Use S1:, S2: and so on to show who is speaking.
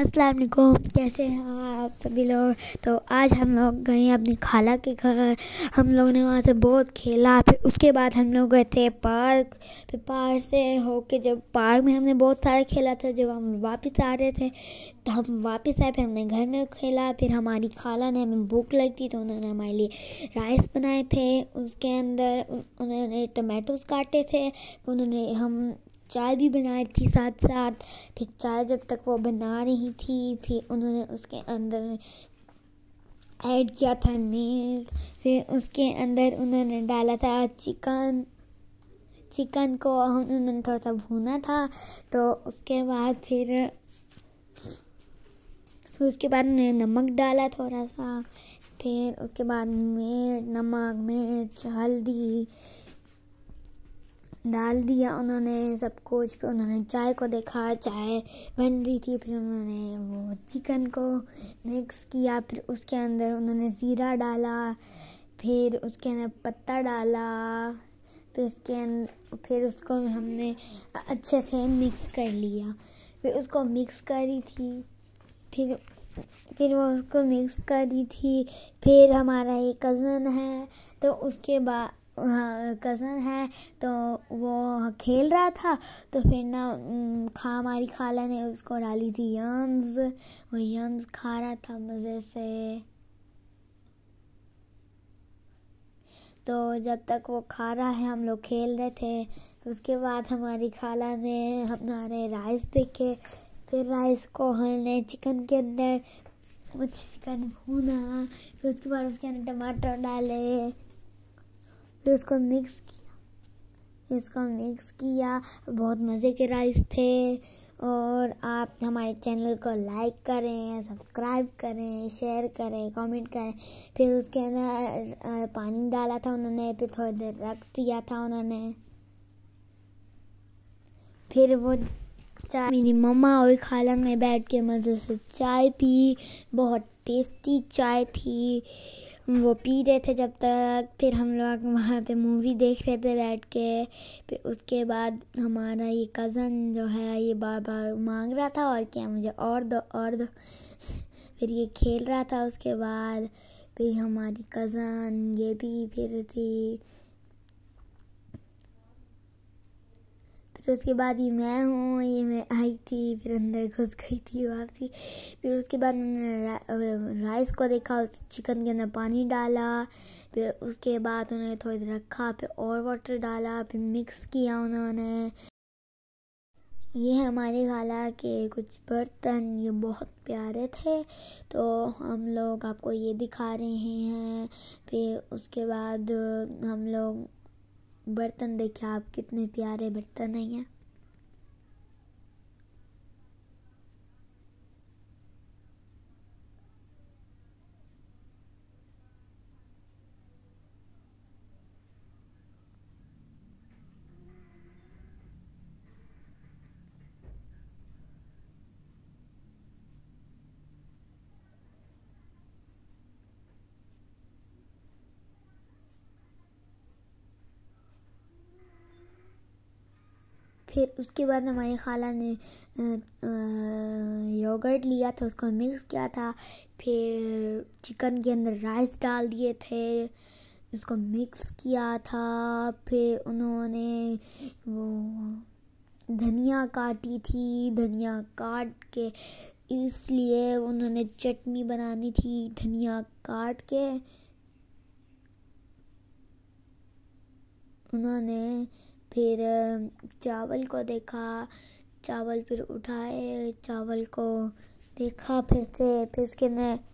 S1: अस्सलाम वालेकुम कैसे हैं आप सभी लोग तो आज हम लोग गए अपनी खाला के घर हम लोग ने वहाँ से बहुत खेला फिर उसके बाद हम लोग गए थे पार्क फिर पार्क से होके जब पार्क में हमने बहुत सारा खेला था जब हम वापस आ रहे थे तो हम वापस आए फिर हमने घर में खेला फिर हमारी खाला ने हमें भूख लगती तो उन्होंने हमारे लिए राइस बनाए थे उसके अंदर उन्होंने टमाटोज काटे थे उन्होंने हम चाय भी बना रही थी साथ साथ फिर चाय जब तक वो बना रही थी फिर उन्होंने उसके अंदर ऐड किया था मिल्क फिर उसके अंदर उन्होंने डाला था चिकन चिकन को उन्होंने थोड़ा सा भूना था तो उसके बाद फिर फिर उसके बाद उन्होंने नमक डाला थोड़ा सा फिर उसके बाद मिर्च नमक मिर्च हल्दी डाल दिया उन्होंने सब कुछ फिर उन्होंने चाय को देखा चाय बन रही थी फिर उन्होंने वो चिकन को मिक्स किया फिर उसके अंदर उन्होंने ज़ीरा डाला फिर उसके अंदर पत्ता डाला फिर उसके अंदर फिर उसको हमने अच्छे से मिक्स कर लिया फिर उसको मिक्स करी थी फिर फिर वो उसको मिक्स कर रही थी फिर हमारा एक कज़न है तो उसके बाद कज़न हाँ, है तो वो खेल रहा था तो फिर ना खा हमारी खाला ने उसको डाली थी यम्स वो यम्स खा रहा था मज़े से तो जब तक वो खा रहा है हम लोग खेल रहे थे तो उसके बाद हमारी खाला ने हमारे राइस देखे फिर राइस को हमने चिकन के अंदर मुझे चिकन भूना फिर उसके बाद उसके अंदर टमाटर डाले फिर उसको मिक्स किया इसको मिक्स किया बहुत मज़े के राइस थे और आप हमारे चैनल को लाइक करें सब्सक्राइब करें शेयर करें कमेंट करें फिर उसके अंदर पानी डाला था उन्होंने फिर थोड़ी देर रख दिया था उन्होंने फिर वो चाय मेरी मम्मा और खाला ने बैठ के मज़े से चाय पी बहुत टेस्टी चाय थी वो पी रहे थे जब तक फिर हम लोग वहाँ पे मूवी देख रहे थे बैठ के फिर उसके बाद हमारा ये कज़न जो है ये बार बार मांग रहा था और क्या मुझे और दो और दो फिर ये खेल रहा था उसके बाद फिर हमारी कज़न ये भी फिर थी फिर उसके बाद ये मैं हूँ ये मैं आई थी फिर अंदर घुस गई थी वापसी फिर उसके बाद उन्होंने रा, राइस को देखा उस चिकन के अंदर पानी डाला फिर उसके बाद उन्होंने थोड़ी देर रखा फिर और वाटर डाला फिर मिक्स किया उन्होंने ये हमारे खाला के कुछ बर्तन ये बहुत प्यारे थे तो हम लोग आपको ये दिखा रहे हैं फिर उसके बाद हम लोग बर्तन देखिए आप कितने प्यारे बर्तन हैं फिर उसके बाद हमारी खाला ने योगर्ट लिया था उसको मिक्स किया था फिर चिकन के अंदर राइस डाल दिए थे उसको मिक्स किया था फिर उन्होंने वो धनिया काटी थी धनिया काट के इसलिए उन्होंने चटनी बनानी थी धनिया काट के उन्होंने फिर चावल को देखा चावल फिर उठाए चावल को देखा फिर से फिर उसके अंदर